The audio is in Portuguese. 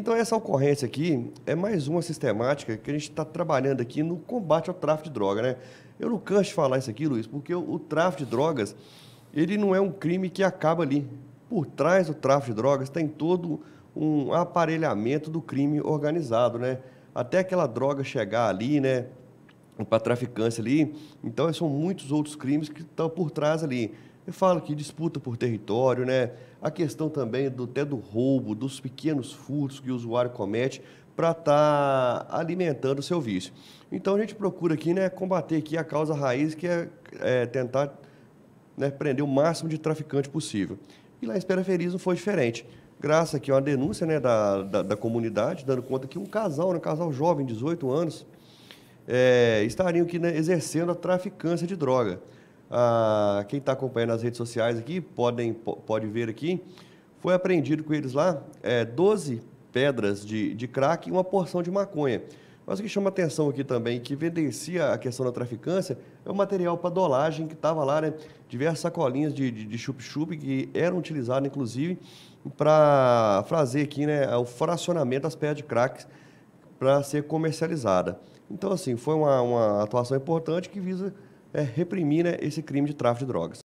Então, essa ocorrência aqui é mais uma sistemática que a gente está trabalhando aqui no combate ao tráfico de droga, né? Eu não canso de falar isso aqui, Luiz, porque o, tráfico de drogas, ele não é um crime que acaba ali. Por trás do tráfico de drogas tem todo um aparelhamento do crime organizado, né? Até aquela droga chegar ali, né? Para traficância ali. Então, são muitos outros crimes que estão por trás ali. Eu falo que disputa por território, né? A questão também do, até do roubo, dos pequenos furtos que o usuário comete para estar tá alimentando o seu vício. Então a gente procura aqui, né, combater aqui a causa raiz, que é, é tentar né, prender o máximo de traficante possível. E lá em Espera Feliz não foi diferente. Graças aqui a uma denúncia né, da, da, da, comunidade, dando conta que um casal, né, um casal jovem, 18 anos, é, estariam aqui né, exercendo a traficância de droga ah, quem está acompanhando nas redes sociais aqui, podem, pode ver aqui, foi apreendido com eles lá é, 12 pedras de, de crack e uma porção de maconha. Mas o que chama atenção aqui também, que vendecia a questão da traficância, é o material para dolagem que estava lá, né? Diversas sacolinhas de chup-chup que eram utilizadas, inclusive, para fazer aqui né, o fracionamento das pedras de crack para ser comercializada. Então, assim, foi uma, uma atuação importante que visa é reprimir né, esse crime de tráfico de drogas.